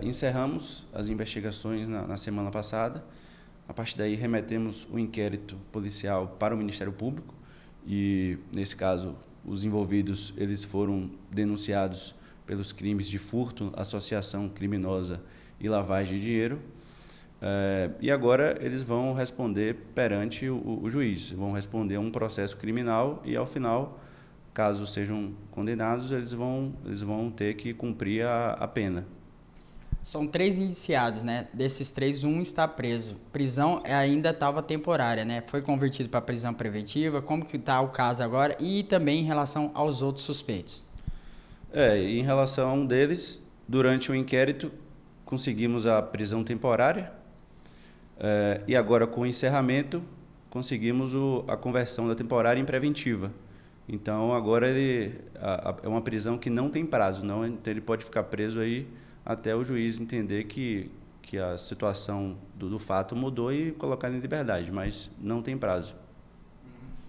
Encerramos as investigações na, na, semana passada. A partir daí, remetemos o inquérito policial para o Ministério Público e, nesse caso, os envolvidos eles foram denunciados pelos crimes de furto, associação criminosa e lavagem de dinheiro. É, e agora eles vão responder perante o, o juiz, vão responder a um processo criminal e, ao final, caso sejam condenados, eles vão, eles vão ter que cumprir a, a pena. São três indiciados, né? Desses três, um está preso. Prisão ainda estava temporária, né? Foi convertido para prisão preventiva. Como que está o caso agora? E também em relação aos outros suspeitos. É, em relação a um deles, durante o inquérito, conseguimos a prisão temporária. É, e agora, com o encerramento, conseguimos o, a conversão da temporária em preventiva. Então, agora ele a, a, é uma prisão que não tem prazo, não, então ele pode ficar preso aí até o juiz entender que, que a situação do, do fato mudou e colocar em liberdade, mas não tem prazo.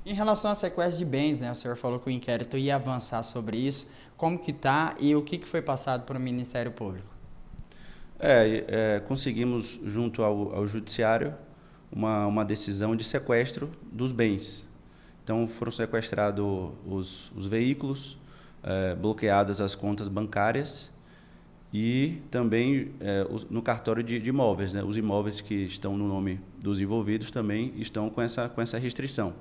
Em relação à sequestro de bens, né, o senhor falou que o inquérito ia avançar sobre isso. Como que está e o que, que foi passado para o Ministério Público? É, é conseguimos, junto ao, ao Judiciário, uma, uma decisão de sequestro dos bens. Então, foram sequestrados os, os veículos, é, bloqueadas as contas bancárias e também é, no cartório de, de imóveis. Né? Os imóveis que estão no nome dos envolvidos também estão com essa, com essa restrição.